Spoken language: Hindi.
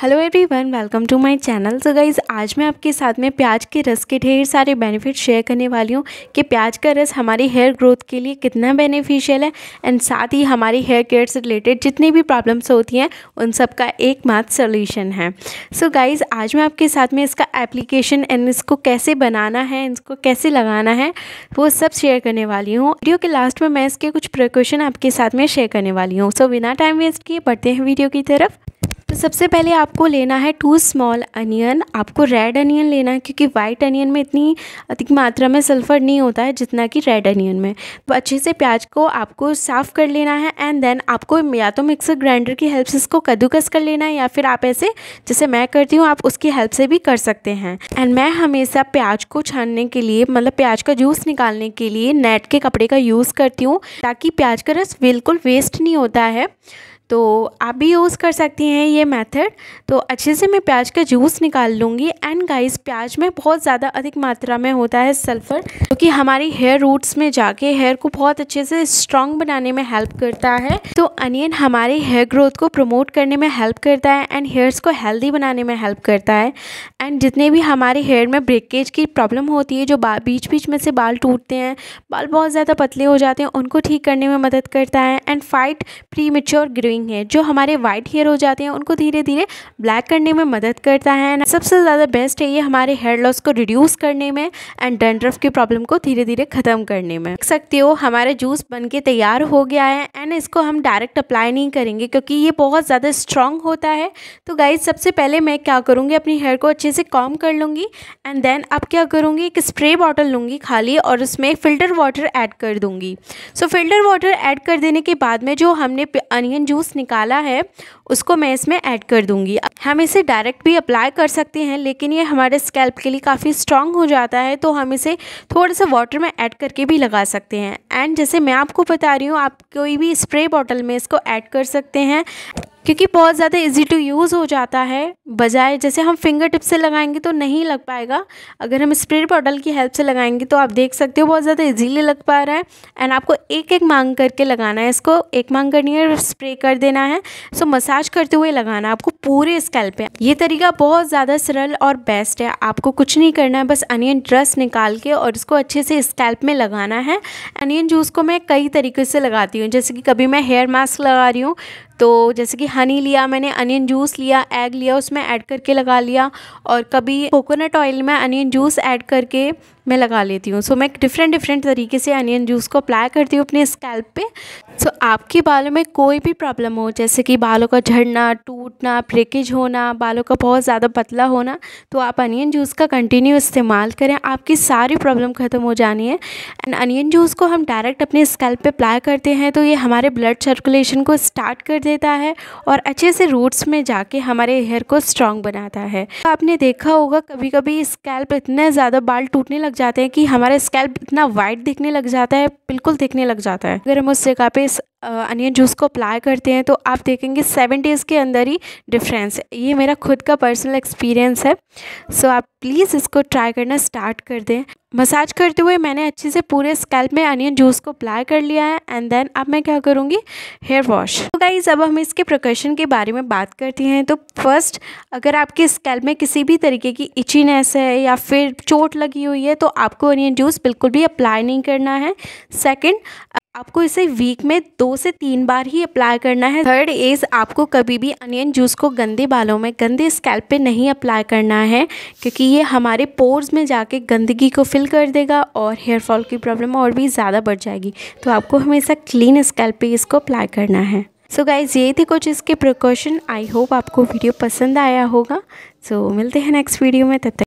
hello everyone welcome to my channel so guys आज मैं आपके साथ में प्याज के रस के ढेर सारे बेनिफिट शेयर करने वाली हूँ कि प्याज का रस हमारी हेयर ग्रोथ के लिए कितना बेनिफिशियल है एंड साथ ही हमारी हेयर केयर से रिलेटेड जितनी भी प्रॉब्लम्स होती हैं उन सब का एकमात्र सोल्यूशन है सो so गाइज़ आज मैं आपके साथ में इसका एप्लीकेशन एंड इसको कैसे बनाना है इसको कैसे लगाना है वो सब शेयर करने वाली हूँ वीडियो के लास्ट में मैं इसके कुछ प्रिकॉशन आपके साथ में शेयर करने वाली हूँ सो so बिना टाइम वेस्ट किए बढ़ते हैं वीडियो की तरफ तो सबसे पहले आपको लेना है टू स्मॉल अनियन आपको रेड अनियन लेना है क्योंकि वाइट अनियन में इतनी अधिक मात्रा में सल्फ़र नहीं होता है जितना कि रेड अनियन में तो अच्छे से प्याज को आपको साफ़ कर लेना है एंड देन आपको या तो मिक्सर ग्राइंडर की हेल्प से इसको कद्दूकस कर लेना है या फिर आप ऐसे जैसे मैं करती हूँ आप उसकी हेल्प से भी कर सकते हैं एंड मैं हमेशा प्याज को छानने के लिए मतलब प्याज का जूस निकालने के लिए नेट के कपड़े का यूज़ करती हूँ ताकि प्याज का रस बिल्कुल वेस्ट नहीं होता है तो आप भी यूज़ कर सकती हैं ये मेथड तो अच्छे से मैं प्याज का जूस निकाल लूँगी एंड गाइस प्याज में बहुत ज़्यादा अधिक मात्रा में होता है सल्फ़र क्योंकि तो हमारी हेयर रूट्स में जाके हेयर को बहुत अच्छे से स्ट्रॉन्ग बनाने में हेल्प करता है तो अनियन हमारे हेयर ग्रोथ को प्रमोट करने में हेल्प करता है एंड हेयर्स को हेल्दी बनाने में हेल्प करता है एंड जितने भी हमारे हेयर में ब्रेकेज की प्रॉब्लम होती है जो बीच बीच में से बाल टूटते हैं बाल बहुत ज़्यादा पतले हो जाते हैं उनको ठीक करने में मदद करता है and fight premature colouring है जो हमारे व्हाइट हेयर हो जाते हैं उनको धीरे धीरे ब्लैक करने में मदद करता है सबसे ज़्यादा बेस्ट है ये हमारे हेयर लॉस को रिड्यूस करने में एंड डेंड्रफ की प्रॉब्लम को धीरे धीरे ख़त्म करने में देख सकते हो हमारे जूस बन के तैयार हो गया है एंड इसको हम डायरेक्ट अप्लाई नहीं करेंगे क्योंकि ये बहुत ज़्यादा स्ट्रॉन्ग होता है तो गाइज सबसे पहले मैं क्या करूँगी अपनी हेयर को अच्छे से कॉम कर लूँगी एंड देन अब क्या करूँगी एक स्प्रे बॉटल लूँगी खाली और उसमें फ़िल्टर वाटर ऐड कर दूँगी so so, filter water add कर देने के बाद में जो हमने अनियन जूस जूस निकाला है उसको मैं इसमें ऐड कर दूँगी हम इसे डायरेक्ट भी अप्लाई कर सकते हैं लेकिन ये हमारे स्कैल्प के लिए काफ़ी स्ट्रॉन्ग हो जाता है तो हम इसे थोड़ा सा वाटर में ऐड करके भी लगा सकते हैं एंड जैसे मैं आपको बता रही हूँ आप कोई भी स्प्रे बॉटल में इसको ऐड कर सकते हैं क्योंकि बहुत ज़्यादा इजी टू यूज़ हो जाता है बजाय जैसे हम फिंगर टिप से लगाएंगे तो नहीं लग पाएगा अगर हम स्प्रे बॉटल की हेल्प से लगाएंगे तो आप देख सकते हो बहुत ज़्यादा इजीली लग पा रहा है एंड आपको एक एक मांग करके लगाना है इसको एक मांग करनी है स्प्रे कर देना है सो मसाज करते हुए लगाना है आपको पूरे स्कैल पर ये तरीका बहुत ज़्यादा सरल और बेस्ट है आपको कुछ नहीं करना है बस अनियन ड्रस निकाल के और इसको अच्छे से स्कैल्प में लगाना है अनियन जूस को मैं कई तरीके से लगाती हूँ जैसे कि कभी मैं हेयर मास्क लगा रही हूँ तो जैसे कि हनी लिया मैंने अनियन जूस लिया एग लिया उसमें ऐड करके लगा लिया और कभी कोकोनट ऑयल में अनियन जूस ऐड करके मैं लगा लेती हूँ सो so, मैं डिफरेंट डिफरेंट तरीके से अनियन जूस को अप्लाई करती हूँ अपने स्कैल्प पे सो so, आपके बालों में कोई भी प्रॉब्लम हो जैसे कि बालों का झड़ना टूटना ब्रेकेज होना बालों का बहुत ज़्यादा पतला होना तो आप अनियन जूस का कंटिन्यू इस्तेमाल करें आपकी सारी प्रॉब्लम ख़त्म हो जानी है एंड अनियन जूस को हम डायरेक्ट अपने स्कैल्प पे अप्लाई करते हैं तो ये हमारे ब्लड सर्कुलेशन को स्टार्ट कर देता है और अच्छे से रूट्स में जाके हमारे हेयर को स्ट्रॉन्ग बनाता है तो आपने देखा होगा कभी कभी स्कैल्प इतने ज़्यादा बाल टूटने लग जाते हैं कि हमारा स्कैल्प इतना वाइट दिखने लग जाता है बिल्कुल दिखने लग जाता है अगर हम उस जगह पे इस अनियन जूस को अप्लाई करते हैं तो आप देखेंगे सेवन डेज़ के अंदर ही डिफरेंस है ये मेरा खुद का पर्सनल एक्सपीरियंस है सो आप प्लीज़ इसको ट्राई करना स्टार्ट कर दें मसाज करते हुए मैंने अच्छे से पूरे स्कैल्प में अनियन जूस को अप्लाई कर लिया है एंड देन अब मैं क्या करूँगी हेयर वॉश तो गाइज अब हम इसके प्रकर्शन के बारे में बात करती हैं तो फर्स्ट अगर आपके स्कैल्प में किसी भी तरीके की इचीनेस है या फिर चोट लगी हुई है तो आपको अनियन जूस बिल्कुल भी अप्लाई नहीं करना है सेकेंड आपको इसे वीक में दो से तीन बार ही अप्लाई करना है थर्ड इज़ आपको कभी भी अनियन जूस को गंदे बालों में गंदे स्कैल्प पे नहीं अप्लाई करना है क्योंकि ये हमारे पोर्स में जाके गंदगी को फिल कर देगा और हेयर फॉल की प्रॉब्लम और भी ज़्यादा बढ़ जाएगी तो आपको हमेशा क्लीन स्कैल्प पे इसको अप्लाई करना है सो so गाइज ये थे कुछ इसके प्रिकॉशन आई होप आपको वीडियो पसंद आया होगा सो so, मिलते हैं नेक्स्ट वीडियो में तब तक